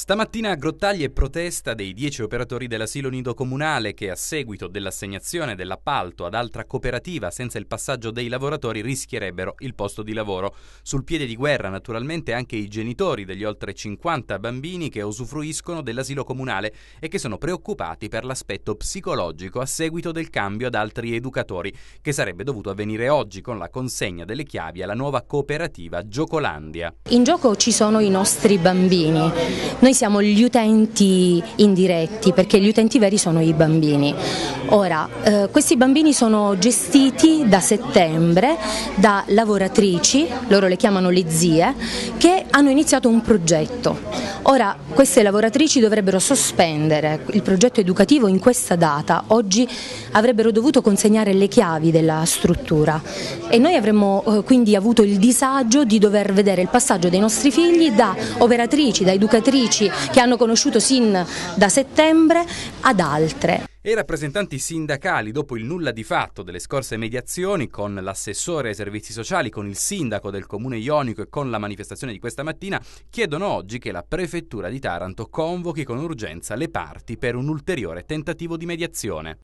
Stamattina a Grottaglie protesta dei 10 operatori dell'asilo nido comunale che a seguito dell'assegnazione dell'appalto ad altra cooperativa senza il passaggio dei lavoratori rischierebbero il posto di lavoro. Sul piede di guerra naturalmente anche i genitori degli oltre 50 bambini che usufruiscono dell'asilo comunale e che sono preoccupati per l'aspetto psicologico a seguito del cambio ad altri educatori che sarebbe dovuto avvenire oggi con la consegna delle chiavi alla nuova cooperativa Giocolandia. In gioco ci sono i nostri bambini. Noi siamo gli utenti indiretti perché gli utenti veri sono i bambini. Ora, eh, questi bambini sono gestiti da settembre da lavoratrici, loro le chiamano le zie, che hanno iniziato un progetto. Ora, queste lavoratrici dovrebbero sospendere il progetto educativo in questa data, oggi avrebbero dovuto consegnare le chiavi della struttura e noi avremmo eh, quindi avuto il disagio di dover vedere il passaggio dei nostri figli da operatrici, da educatrici, sindaci che hanno conosciuto sin da settembre ad altre e rappresentanti sindacali dopo il nulla di fatto delle scorse mediazioni con l'assessore ai servizi sociali, con il sindaco del comune ionico e con la manifestazione di questa mattina, chiedono oggi che la prefettura di Taranto convochi con urgenza le parti per un ulteriore tentativo di mediazione.